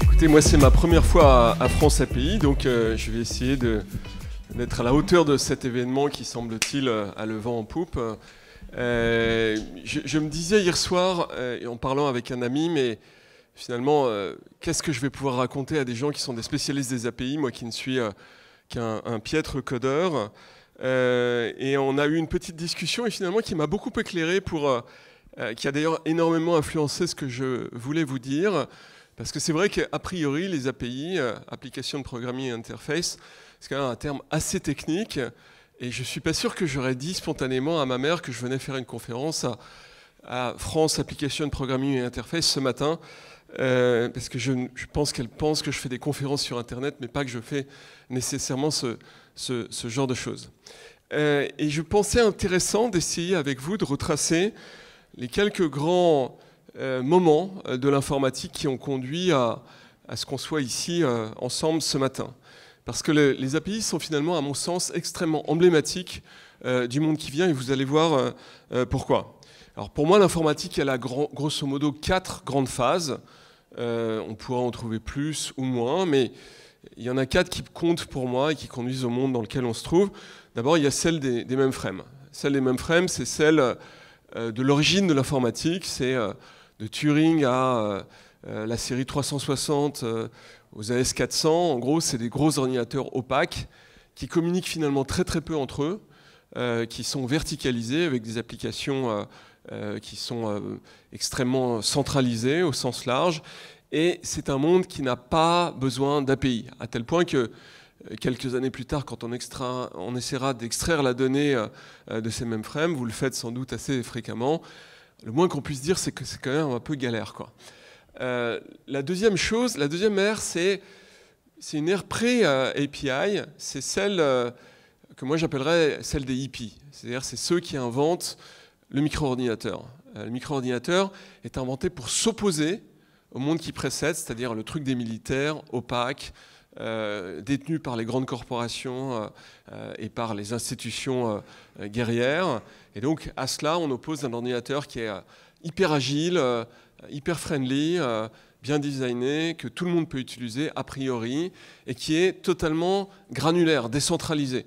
Écoutez, moi c'est ma première fois à, France API, donc euh, je vais essayer d'être à la hauteur de cet événement qui semble-t-il à euh, le vent en poupe. Euh, je, me disais hier soir, en parlant avec un ami, mais finalement, euh, qu'est-ce que je vais pouvoir raconter à des gens qui sont des spécialistes des API, moi qui ne suis euh, qu'un piètre codeur euh, Et on a eu une petite discussion et finalement qui m'a beaucoup éclairé, pour, qui a d'ailleurs énormément influencé ce que je voulais vous dire. Parce que c'est vrai qu'a priori, les API, Application de programming interface, c'est quand même un terme assez technique. Et je ne suis pas sûr que j'aurais dit spontanément à ma mère que je venais faire une conférence à, à France Application Programming Interface ce matin. Euh, parce que je, pense qu'elle pense que je fais des conférences sur Internet, mais pas que je fais nécessairement ce, genre de choses. Euh, et je pensais intéressant d'essayer avec vous de retracer les quelques grands euh, moments de l'informatique qui ont conduit à, ce qu'on soit ici ensemble ce matin. Parce que les API sont finalement, à mon sens, extrêmement emblématiques du monde qui vient, et vous allez voir pourquoi. Alors pour moi, l'informatique, elle a grosso modo quatre grandes phases. Euh, on pourra en trouver plus ou moins, mais il y en a quatre qui comptent pour moi et qui conduisent au monde dans lequel on se trouve. D'abord, il y a celle des, des frames. Celle des frames, c'est celle euh, de l'origine de l'informatique, c'est euh, de Turing à la série 360 aux AS400. En gros, c'est des gros ordinateurs opaques qui communiquent finalement très très peu entre eux, qui sont verticalisés avec des applications euh, qui sont euh, extrêmement centralisés au sens large. Et c'est un monde qui n'a pas besoin d'API, à tel point que euh, quelques années plus tard, quand on, essaiera d'extraire la donnée de ces mêmes frames, vous le faites sans doute assez fréquemment, le moins qu'on puisse dire, c'est que c'est quand même un peu galère. Quoi. la deuxième chose, la deuxième ère, c'est une ère pré-API, c'est celle que moi j'appellerais celle des hippies, c'est-à-dire c'est ceux qui inventent le micro-ordinateur. Euh, le micro-ordinateur est inventé pour s'opposer au monde qui précède, c'est-à-dire le truc des militaires, opaque, euh, détenu par les grandes corporations euh, et par les institutions guerrières. Et donc à cela, on oppose un ordinateur qui est hyper agile, hyper friendly, bien designé, que tout le monde peut utiliser a priori, et qui est totalement granulaire, décentralisé.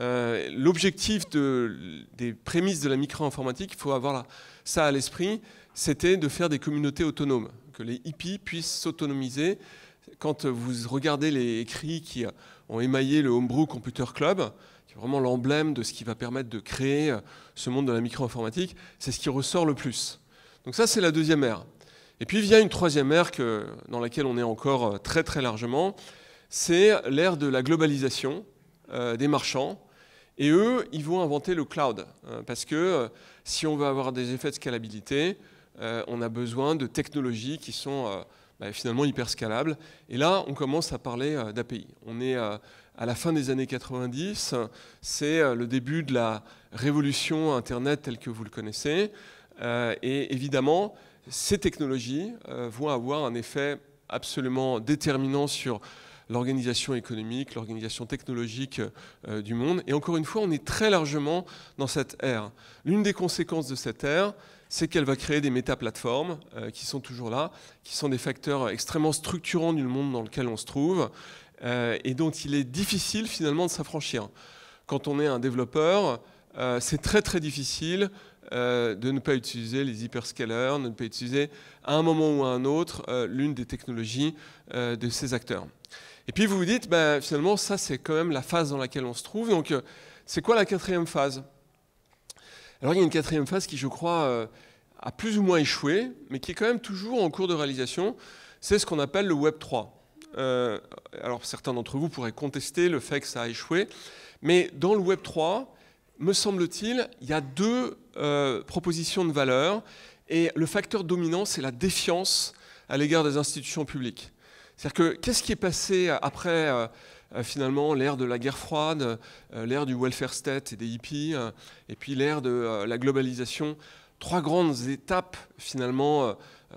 Euh, l'objectif des prémices de la micro-informatique, il faut avoir ça à l'esprit, c'était de faire des communautés autonomes, que les hippies puissent s'autonomiser. Quand vous regardez les écrits qui ont émaillé le Homebrew Computer Club, qui est vraiment l'emblème de ce qui va permettre de créer euh, ce monde de la micro-informatique, c'est ce qui ressort le plus. Donc ça, c'est la deuxième ère. Et puis il vient une troisième ère dans laquelle on est encore euh, très très largement, c'est l'ère de la globalisation des marchands et eux, ils vont inventer le cloud, hein, parce que euh, si on veut avoir des effets de scalabilité, euh, on a besoin de technologies qui sont euh, bah, finalement hyper scalables. Et là, on commence à parler d'API. On est à la fin des années 90, c'est le début de la révolution Internet telle que vous le connaissez. Et évidemment, ces technologies vont avoir un effet absolument déterminant sur l'organisation économique, l'organisation technologique euh, du monde. Et encore une fois, on est très largement dans cette ère. L'une des conséquences de cette ère, c'est qu'elle va créer des méta-plateformes euh, qui sont toujours là, qui sont des facteurs extrêmement structurants du monde dans lequel on se trouve euh, et dont il est difficile finalement de s'affranchir. Quand on est un développeur, c'est très très difficile de ne pas utiliser les hyperscalers, de ne pas utiliser à un moment ou à un autre l'une des technologies de ces acteurs. Et puis vous vous dites, ben, finalement, ça c'est quand même la phase dans laquelle on se trouve. Donc euh, c'est quoi la quatrième phase Alors il y a une quatrième phase qui, je crois, euh, a plus ou moins échoué, mais qui est quand même toujours en cours de réalisation. C'est ce qu'on appelle le Web 3. Euh, alors certains d'entre vous pourraient contester le fait que ça a échoué, mais dans le Web 3, me semble-t-il, il y a deux propositions de valeur, et le facteur dominant, c'est la défiance à l'égard des institutions publiques. C'est-à-dire que qu'est-ce qui est passé euh, après euh, euh, finalement l'ère de la guerre froide, l'ère du welfare state et des hippies, et puis l'ère de la globalisation Trois grandes étapes finalement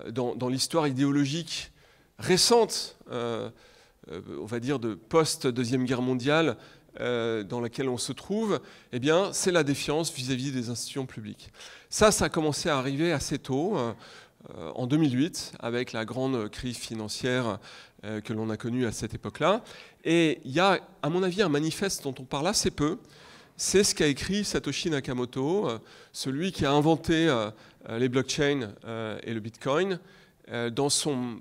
dans, l'histoire idéologique récente, on va dire de post-deuxième guerre mondiale, dans laquelle on se trouve, eh bien, c'est la défiance vis à -vis des institutions publiques. Ça, ça a commencé à arriver assez tôt. Euh, en 2008 avec la grande crise financière euh, que l'on a connue à cette époque-là. Et il y a, à mon avis, un manifeste dont on parle assez peu. C'est ce qu'a écrit Satoshi Nakamoto, euh, celui qui a inventé les blockchains et le Bitcoin, dans son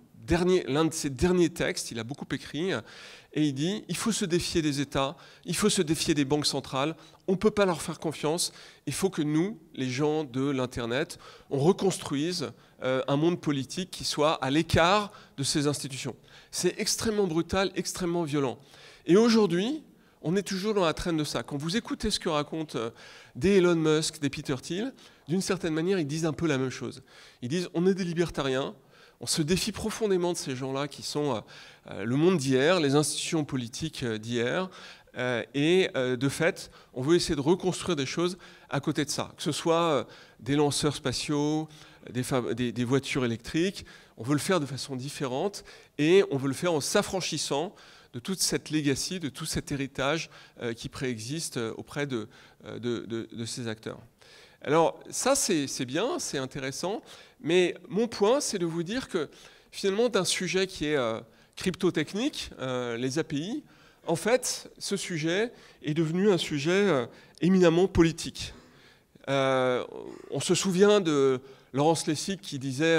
l'un de ses derniers textes, il a beaucoup écrit, et il dit, il faut se défier des États, il faut se défier des banques centrales, on ne peut pas leur faire confiance, il faut que nous, les gens de l'Internet, on reconstruise euh, un monde politique qui soit à l'écart de ces institutions. C'est extrêmement brutal, extrêmement violent. Et aujourd'hui, on est toujours dans la traîne de ça. Quand vous écoutez ce que racontent euh, des Elon Musk, des Peter Thiel, d'une certaine manière, ils disent un peu la même chose. Ils disent on est des libertariens, on se défie profondément de ces gens-là qui sont euh, euh, le monde d'hier, les institutions politiques euh, d'hier, et de fait, on veut essayer de reconstruire des choses à côté de ça, que ce soit des lanceurs spatiaux, des, voitures électriques, on veut le faire de façon différente, et on veut le faire en s'affranchissant de toute cette legacy, de tout cet héritage qui préexiste auprès de ces acteurs. Alors ça, c'est bien, c'est intéressant, mais mon point, c'est de vous dire que finalement, d'un sujet qui est euh, cryptotechnique, crypto-technique, les API, en fait, ce sujet est devenu un sujet euh, éminemment politique. Euh, on se souvient de Laurence Lessig qui disait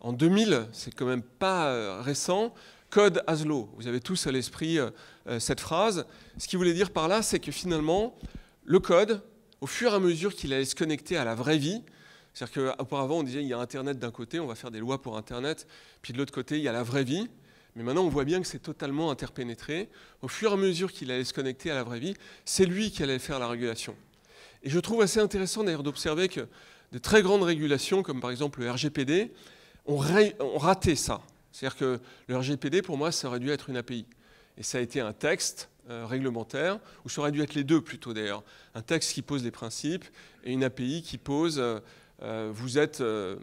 en 2000, c'est quand même pas récent, Code as Vous avez tous à l'esprit cette phrase. Ce qu'il voulait dire par là, c'est que finalement, le code, au fur et à mesure qu'il allait se connecter à la vraie vie, c'est-à-dire qu'auparavant, on disait il y a Internet d'un côté, on va faire des lois pour Internet, puis de l'autre côté, il y a la vraie vie. Mais maintenant, on voit bien que c'est totalement interpénétré. Au fur et à mesure qu'il allait se connecter à la vraie vie, c'est lui qui allait faire la régulation. Et je trouve assez intéressant d'ailleurs d'observer que de très grandes régulations, comme par exemple le RGPD, ont, raté ça. C'est-à-dire que le RGPD, pour moi, ça aurait dû être une API. Et ça a été un texte euh, réglementaire, ou ça aurait dû être les deux plutôt d'ailleurs. Un texte qui pose des principes et une API qui pose euh, euh, vous êtes euh,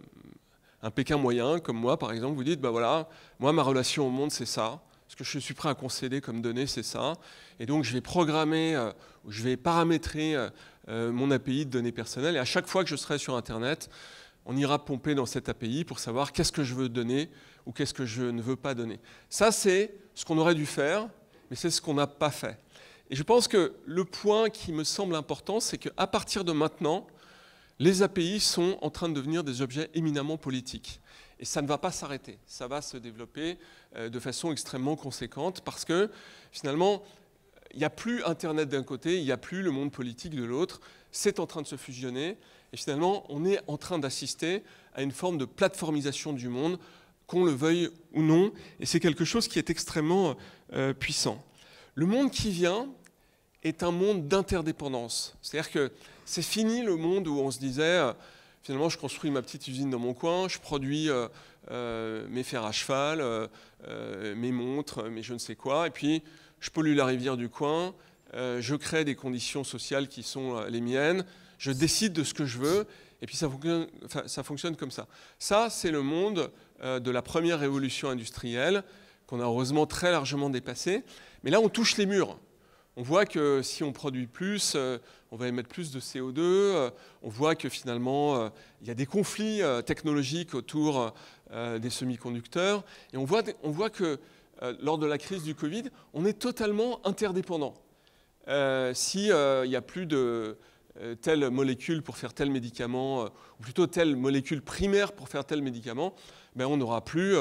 un Pékin moyen, comme moi par exemple, vous dites, ben voilà, moi ma relation au monde c'est ça, ce que je suis prêt à concéder comme données c'est ça, et donc je vais programmer, euh, je vais paramétrer mon API de données personnelles, et à chaque fois que je serai sur Internet, on ira pomper dans cette API pour savoir qu'est-ce que je veux donner ou qu'est-ce que je ne veux pas donner. Ça c'est ce qu'on aurait dû faire, mais c'est ce qu'on n'a pas fait. Et je pense que le point qui me semble important, c'est qu'à partir de maintenant, les API sont en train de devenir des objets éminemment politiques. Et ça ne va pas s'arrêter, ça va se développer euh, de façon extrêmement conséquente parce que finalement, il n'y a plus Internet d'un côté, il n'y a plus le monde politique de l'autre, c'est en train de se fusionner, et finalement, on est en train d'assister à une forme de plateformisation du monde, qu'on le veuille ou non, et c'est quelque chose qui est extrêmement euh, puissant. Le monde qui vient est un monde d'interdépendance, c'est-à-dire que c'est fini le monde où on se disait, euh, finalement, je construis ma petite usine dans mon coin, je produis euh, euh, mes fers à cheval, mes montres, mes je ne sais quoi, et puis je pollue la rivière du coin, je crée des conditions sociales qui sont les miennes, je décide de ce que je veux, et puis ça fonctionne comme ça. Ça, c'est le monde de la première révolution industrielle, qu'on a heureusement très largement dépassé, mais là, on touche les murs on voit que si on produit plus, euh, on va émettre plus de CO2. Euh, on voit que finalement, euh, il y a des conflits technologiques autour des semi-conducteurs. Et on voit, que lors de la crise du Covid, on est totalement interdépendant. S'il n'y a plus de telle molécule pour faire tel médicament, ou plutôt telle molécule primaire pour faire tel médicament, ben on n'aura plus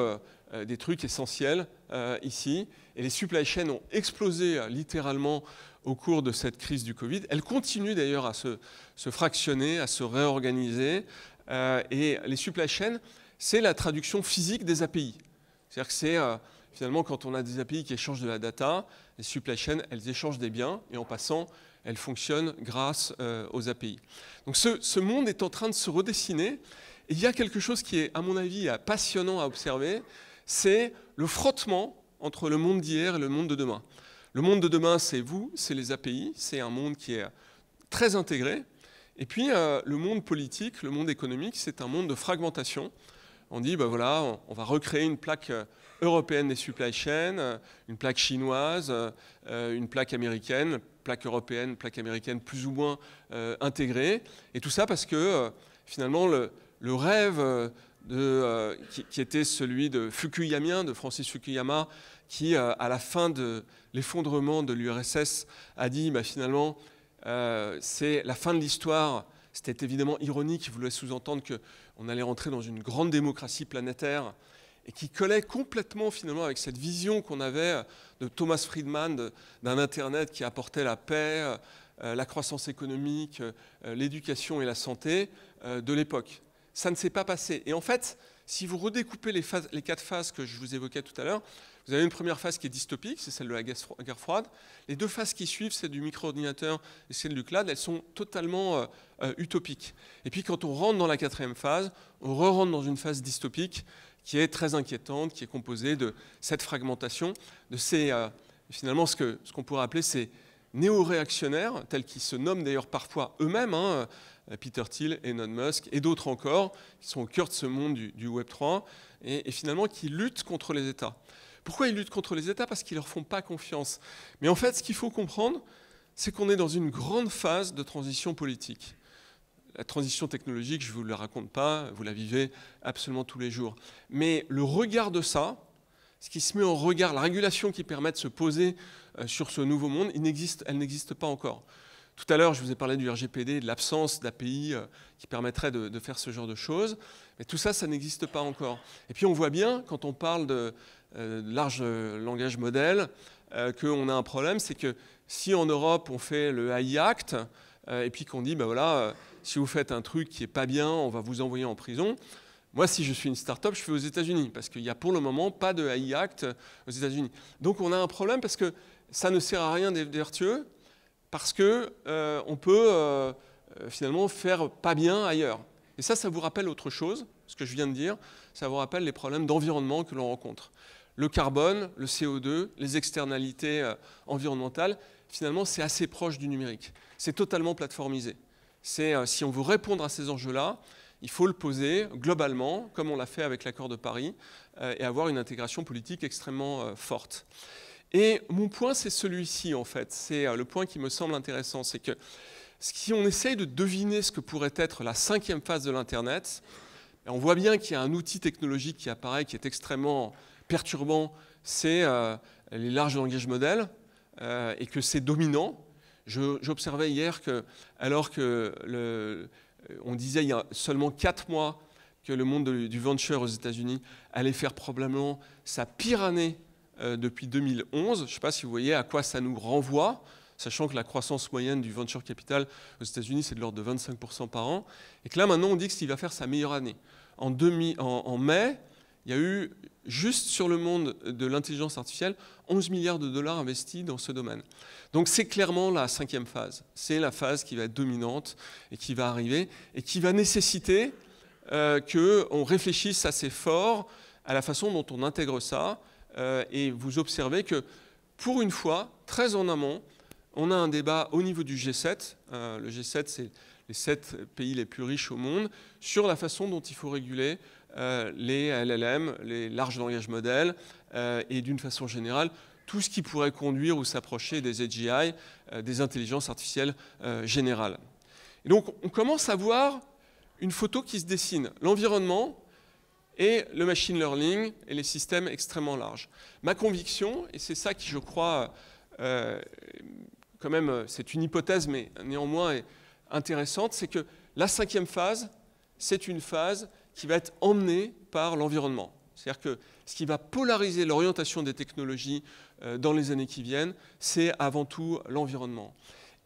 euh, des trucs essentiels euh, ici. Et les supply chains ont explosé euh, littéralement au cours de cette crise du Covid. Elles continuent d'ailleurs à se, fractionner, à se réorganiser. et les supply chains, c'est la traduction physique des API. C'est-à-dire que c'est finalement quand on a des API qui échangent de la data, les supply chains, elles échangent des biens et en passant, elles fonctionnent grâce aux API. Donc ce, ce monde est en train de se redessiner. Et il y a quelque chose qui est, à mon avis, passionnant à observer, c'est le frottement entre le monde d'hier et le monde de demain. Le monde de demain, c'est vous, c'est les API, c'est un monde qui est très intégré. Et puis, euh, le monde politique, le monde économique, c'est un monde de fragmentation. On dit, ben voilà, on, va recréer une plaque euh, européenne des supply chains, euh, une plaque chinoise, une plaque américaine, plaque européenne, plaque américaine plus ou moins intégrée. Et tout ça parce que, finalement, le rêve euh, qui, était celui de Fukuyamien, de Francis Fukuyama, qui, euh, à la fin de l'effondrement de l'URSS, a dit bah, finalement, euh, c'est la fin de l'histoire. C'était évidemment ironique, il voulait sous-entendre qu'on allait rentrer dans une grande démocratie planétaire et qui collait complètement finalement avec cette vision qu'on avait de Thomas Friedman, d'un Internet qui apportait la paix, la croissance économique, l'éducation et la santé de l'époque ça ne s'est pas passé. Et en fait, si vous redécoupez les, phases, les, quatre phases que je vous évoquais tout à l'heure, vous avez une première phase qui est dystopique, c'est celle de la guerre froide. Les deux phases qui suivent, celle du micro-ordinateur et celle du cloud, elles sont totalement euh, euh, utopiques. Et puis quand on rentre dans la quatrième phase, on re-rentre dans une phase dystopique qui est très inquiétante, qui est composée de cette fragmentation, de ces, euh, finalement ce qu'on ce pourrait appeler ces néo-réactionnaires, tels qu'ils se nomment d'ailleurs parfois eux-mêmes. Hein, euh, Peter Thiel, Elon Musk et d'autres encore, qui sont au cœur de ce monde du, Web3, et, et, finalement qui luttent contre les États. Pourquoi ils luttent contre les États Parce qu'ils ne leur font pas confiance. Mais en fait, ce qu'il faut comprendre, c'est qu'on est dans une grande phase de transition politique. La transition technologique, je ne vous la raconte pas, vous la vivez absolument tous les jours. Mais le regard de ça, ce qui se met en regard, la régulation qui permet de se poser euh, sur ce nouveau monde, elle n'existe pas encore. Tout à l'heure, je vous ai parlé du RGPD, de l'absence d'API euh, qui permettrait de, faire ce genre de choses. Mais tout ça, ça n'existe pas encore. Et puis on voit bien, quand on parle de, euh, large euh, langage modèle, qu'on a un problème, c'est que si en Europe, on fait le AI Act, et puis qu'on dit, ben voilà, si vous faites un truc qui n'est pas bien, on va vous envoyer en prison. Moi, si je suis une start-up, je fais aux États-Unis, parce qu'il n'y a pour le moment pas de AI Act aux États-Unis. Donc on a un problème parce que ça ne sert à rien d'être vertueux parce que euh, on peut euh, euh, finalement faire pas bien ailleurs. Et ça, ça vous rappelle autre chose, ce que je viens de dire, ça vous rappelle les problèmes d'environnement que l'on rencontre. Le carbone, le CO2, les externalités environnementales, finalement, c'est assez proche du numérique. C'est totalement plateformisé. C'est si on veut répondre à ces enjeux-là, il faut le poser globalement, comme on l'a fait avec l'accord de Paris, et avoir une intégration politique extrêmement forte. Et mon point, c'est celui-ci, en fait. C'est euh, le point qui me semble intéressant. C'est que si on essaye de deviner ce que pourrait être la cinquième phase de l'Internet, on voit bien qu'il y a un outil technologique qui apparaît, qui est extrêmement perturbant, c'est euh, les larges langages modèles euh, et que c'est dominant. J'observais hier que, alors que on disait il y a seulement 4 mois que le monde du venture aux États-Unis allait faire probablement sa pire année euh, depuis 2011. Je ne sais pas si vous voyez à quoi ça nous renvoie, sachant que la croissance moyenne du venture capital aux États-Unis, c'est de l'ordre de 25% par an. Et que là, maintenant, on dit que qu'il va faire sa meilleure année. En, mai, il y a eu, juste sur le monde de l'intelligence artificielle, 11 milliards de dollars investis dans ce domaine. Donc c'est clairement la cinquième phase. C'est la phase qui va être dominante et qui va arriver et qui va nécessiter euh, qu'on réfléchisse assez fort à la façon dont on intègre ça, euh, et vous observez que pour une fois, très en amont, on a un débat au niveau du G7. Euh, le G7, c'est les sept pays les plus riches au monde, sur la façon dont il faut réguler euh, les LLM, les larges langages modèles, et d'une façon générale, tout ce qui pourrait conduire ou s'approcher des AGI, des intelligences artificielles générales. donc, on commence à voir une photo qui se dessine. L'environnement, et le machine learning et les systèmes extrêmement larges. Ma conviction, et c'est ça qui je crois, euh, quand même c'est une hypothèse mais néanmoins est intéressante, c'est que la cinquième phase, c'est une phase qui va être emmenée par l'environnement. C'est-à-dire que ce qui va polariser l'orientation des technologies euh, dans les années qui viennent, c'est avant tout l'environnement.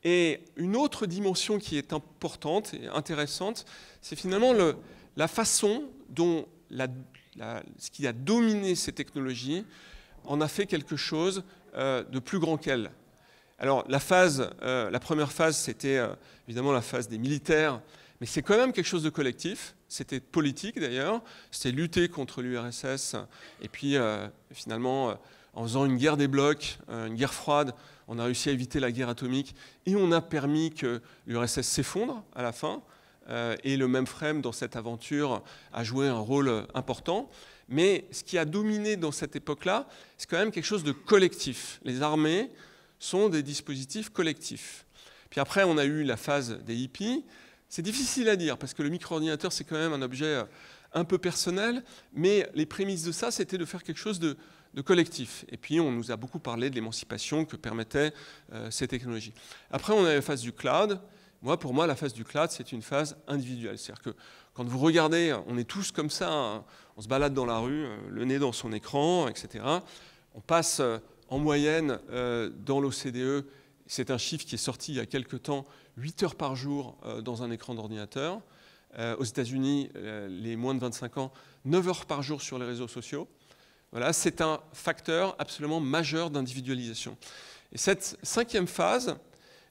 Et une autre dimension qui est importante et intéressante, c'est finalement le, la façon dont ce qui a dominé ces technologies en a fait quelque chose euh, de plus grand qu'elle. Alors la phase, euh, la première phase, c'était euh, évidemment la phase des militaires, mais c'est quand même quelque chose de collectif. C'était politique d'ailleurs. C'était lutter contre l'URSS et puis finalement en faisant une guerre des blocs, une guerre froide, on a réussi à éviter la guerre atomique et on a permis que l'URSS s'effondre à la fin. Euh, et le même frame dans cette aventure a joué un rôle important. Mais ce qui a dominé dans cette époque-là, c'est quand même quelque chose de collectif. Les armées sont des dispositifs collectifs. Puis après, on a eu la phase des IP. C'est difficile à dire parce que le micro-ordinateur, c'est quand même un objet euh, un peu personnel, mais les prémices de ça, c'était de faire quelque chose de, collectif. Et puis, on nous a beaucoup parlé de l'émancipation que permettaient euh, ces technologies. Après, on a la phase du cloud, moi, pour moi, la phase du cloud, c'est une phase individuelle. C'est-à-dire que quand vous regardez, on est tous comme ça, hein. on se balade dans la rue, euh, le nez dans son écran, etc. On passe euh, en moyenne euh, dans l'OCDE, c'est un chiffre qui est sorti il y a quelques temps, 8 heures par jour dans un écran d'ordinateur. aux États-Unis, les moins de 25 ans, 9 heures par jour sur les réseaux sociaux. Voilà, c'est un facteur absolument majeur d'individualisation. Et cette cinquième phase,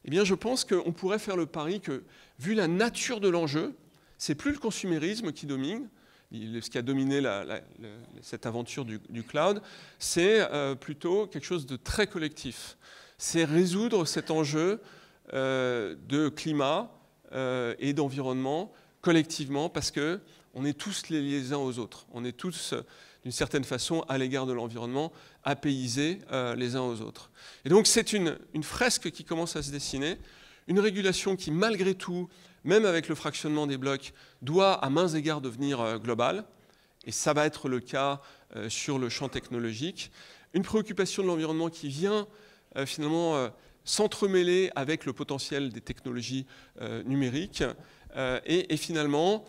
eh bien, je pense qu'on pourrait faire le pari que, vu la nature de l'enjeu, c'est plus le consumérisme qui domine, ce qui a dominé cette aventure du, cloud, c'est euh, plutôt quelque chose de très collectif. C'est résoudre cet enjeu euh, de climat euh, et d'environnement collectivement parce que on est tous les uns aux autres. On est tous d'une certaine façon, à l'égard de l'environnement, apaisés payser euh, les uns aux autres. Et donc c'est une, fresque qui commence à se dessiner, une régulation qui, malgré tout, même avec le fractionnement des blocs, doit à mains égards devenir euh, globale, et ça va être le cas euh, sur le champ technologique. Une préoccupation de l'environnement qui vient finalement s'entremêler avec le potentiel des technologies numériques, et, finalement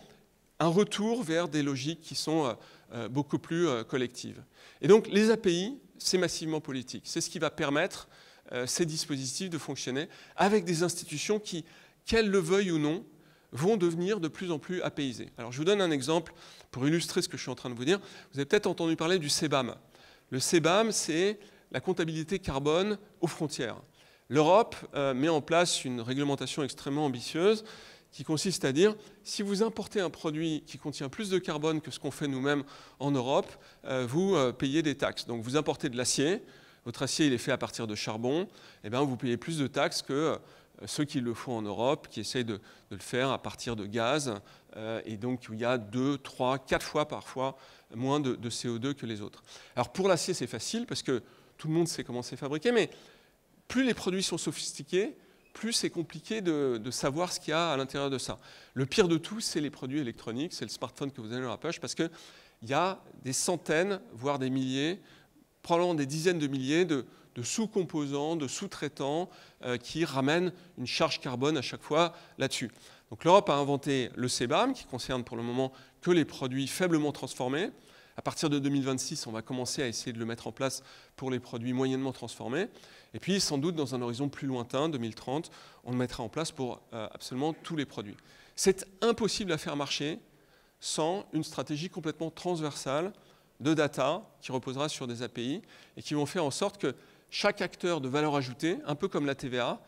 un retour vers des logiques qui sont euh, beaucoup plus euh, collective. Et donc les API, c'est massivement politique. C'est ce qui va permettre euh, ces dispositifs de fonctionner avec des institutions qui, qu'elles le veuillent ou non, vont devenir de plus en plus apaisées. Alors je vous donne un exemple pour illustrer ce que je suis en train de vous dire. Vous avez peut-être entendu parler du CBAM. Le CBAM, c'est la comptabilité carbone aux frontières. L'Europe met en place une réglementation extrêmement ambitieuse qui consiste à dire, si vous importez un produit qui contient plus de carbone que ce qu'on fait nous-mêmes en Europe, euh, vous euh, payez des taxes. Donc vous importez de l'acier, votre acier il est fait à partir de charbon, et eh bien vous payez plus de taxes que euh, ceux qui le font en Europe, qui essayent de, le faire à partir de gaz, et donc il y a deux, trois, quatre fois parfois moins de, de CO2 que les autres. Alors pour l'acier, c'est facile, parce que tout le monde sait comment c'est fabriqué, mais plus les produits sont sophistiqués, plus c'est compliqué de, savoir ce qu'il y a à l'intérieur de ça. Le pire de tout, c'est les produits électroniques, c'est le smartphone que vous avez dans la poche, parce qu'il y a des centaines, voire des milliers, probablement des dizaines de milliers de, sous-composants, de sous-traitants euh, qui ramènent une charge carbone à chaque fois là-dessus. Donc l'Europe a inventé le CBAM, qui concerne pour le moment que les produits faiblement transformés. À partir de 2026, on va commencer à essayer de le mettre en place pour les produits moyennement transformés. Et puis, sans doute, dans un horizon plus lointain, 2030, on le mettra en place pour euh, absolument tous les produits. C'est impossible à faire marcher sans une stratégie complètement transversale de data qui reposera sur des API et qui vont faire en sorte que chaque acteur de valeur ajoutée, un peu comme la TVA,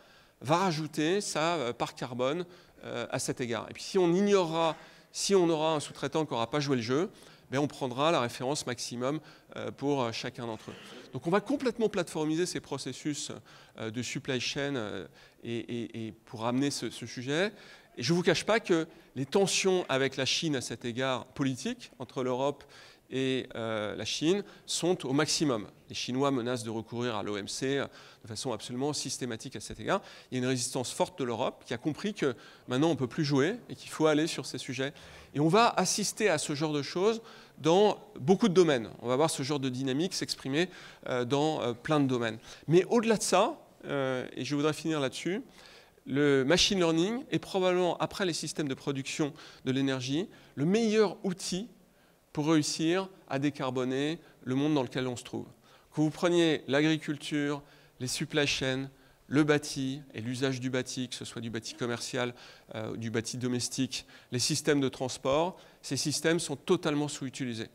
va rajouter sa euh, part carbone euh, à cet égard. Et puis si on ignorera, si on aura un sous-traitant qui n'aura pas joué le jeu, on prendra la référence maximum euh, pour euh, chacun d'entre eux. Donc on va complètement plateformiser ces processus euh, de supply chain et, pour amener ce, sujet. Et je ne vous cache pas que les tensions avec la Chine à cet égard politique entre l'Europe et la Chine sont au maximum. Les Chinois menacent de recourir à l'OMC de façon absolument systématique à cet égard. Il y a une résistance forte de l'Europe qui a compris que maintenant on ne peut plus jouer et qu'il faut aller sur ces sujets. Et on va assister à ce genre de choses dans beaucoup de domaines. On va voir ce genre de dynamique s'exprimer euh, dans euh, plein de domaines. Mais au-delà de ça, euh, et je voudrais finir là-dessus, le machine learning est probablement, après les systèmes de production de l'énergie, le meilleur outil pour réussir à décarboner le monde dans lequel on se trouve. Que vous preniez l'agriculture, les supply chains, le bâti et l'usage du bâti, que ce soit du bâti commercial, euh, du bâti domestique, les systèmes de transport, ces systèmes sont totalement sous-utilisés.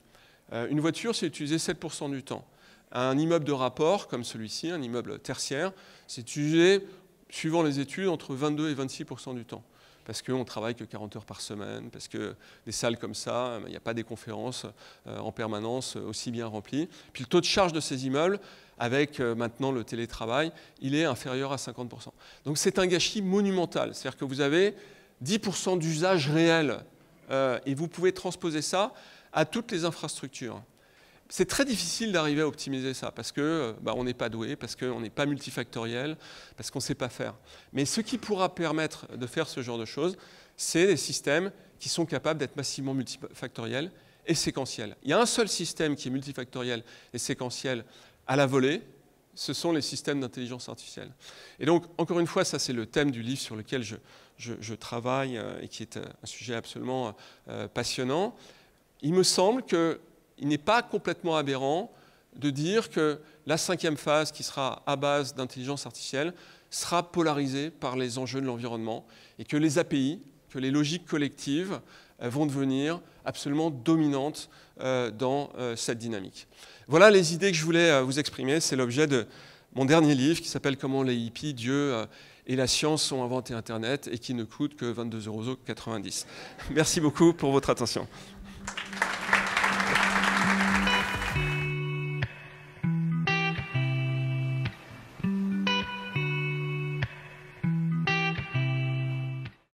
Euh, une voiture, c'est utilisé 7% du temps. Un immeuble de rapport, comme celui-ci, un immeuble tertiaire, c'est utilisé, suivant les études, entre 22 et 26% du temps parce qu'on ne travaille que 40 heures par semaine, parce que des salles comme ça, euh, il n'y a pas des conférences en permanence aussi bien remplies. Puis le taux de charge de ces immeubles, avec euh, maintenant le télétravail, il est inférieur à 50%. Donc c'est un gâchis monumental. C'est-à-dire que vous avez 10% d'usage réel euh, et vous pouvez transposer ça à toutes les infrastructures. C'est très difficile d'arriver à optimiser ça parce que euh, bah, on n'est pas doué, parce qu'on n'est pas multifactoriel, parce qu'on ne sait pas faire. Mais ce qui pourra permettre de faire ce genre de choses, c'est des systèmes qui sont capables d'être massivement multifactoriels et séquentiels. Il y a un seul système qui est multifactoriel et séquentiel à la volée, ce sont les systèmes d'intelligence artificielle. Et donc, encore une fois, ça c'est le thème du livre sur lequel je, travaille euh, et qui est euh, un sujet absolument euh, passionnant. Il me semble qu'il n'est pas complètement aberrant de dire que la cinquième phase, qui sera à base d'intelligence artificielle, sera polarisée par les enjeux de l'environnement et que les API, que les logiques collectives euh, vont devenir absolument dominantes euh, dans euh, cette dynamique. Voilà les idées que je voulais vous exprimer. C'est l'objet de mon dernier livre qui s'appelle Comment les hippies, Dieu et la science ont inventé Internet et qui ne coûte que 22,90 euros. Merci beaucoup pour votre attention.